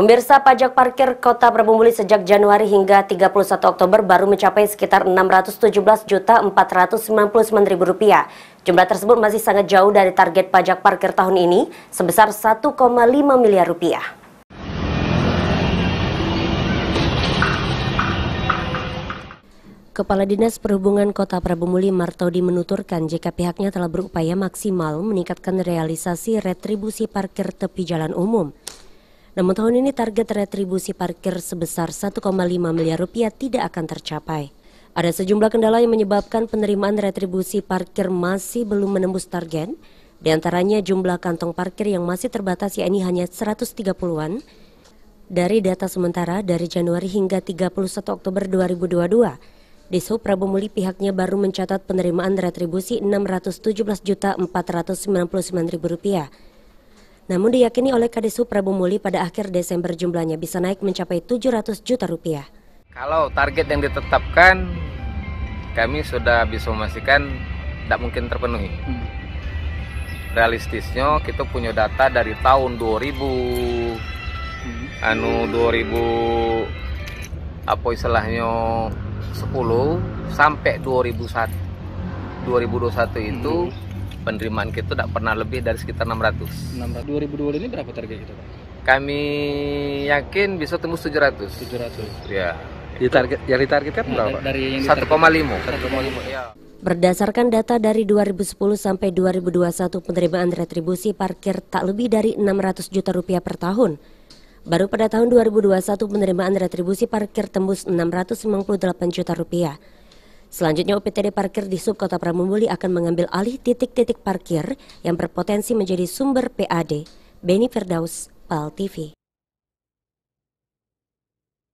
Pemirsa pajak parkir kota Prabumulih sejak Januari hingga 31 Oktober baru mencapai sekitar Rp617.499.000. ribu rupiah. Jumlah tersebut masih sangat jauh dari target pajak parkir tahun ini sebesar 1,5 miliar rupiah. Kepala Dinas Perhubungan Kota Prabumuli Martodi menuturkan jika pihaknya telah berupaya maksimal meningkatkan realisasi retribusi parkir tepi jalan umum. Namun tahun ini target retribusi parkir sebesar 1,5 miliar rupiah tidak akan tercapai. Ada sejumlah kendala yang menyebabkan penerimaan retribusi parkir masih belum menembus target, di antaranya jumlah kantong parkir yang masih terbatas yakni hanya 130-an, dari data sementara dari Januari hingga 31 Oktober 2022. Dishub Prabu Muli pihaknya baru mencatat penerimaan retribusi Rp617.499.000 namun diyakini oleh Kadesu Prabu Muli pada akhir Desember jumlahnya bisa naik mencapai 700 juta rupiah. Kalau target yang ditetapkan, kami sudah bisa memastikan tidak mungkin terpenuhi. Hmm. Realistisnya kita punya data dari tahun 2000 hmm. anu 2000 apa istilahnya 10 sampai 2001 2021 itu hmm penerimaan kita tidak pernah lebih dari sekitar 600. 600. 2020 ini berapa target kita, Pak? Kami yakin bisa tembus 700. 700. Ya. Di target yang ditargetkan nah, berapa? Dari 1,5. 1,5 ya. Berdasarkan data dari 2010 sampai 2021 penerimaan retribusi parkir tak lebih dari 600 juta rupiah per tahun. Baru pada tahun 2021 penerimaan retribusi parkir tembus 698 juta rupiah. Selanjutnya UPTD Parkir di Subkota Pramumuli akan mengambil alih titik-titik parkir yang berpotensi menjadi sumber PAD. Beni Firdaus, PAL TV.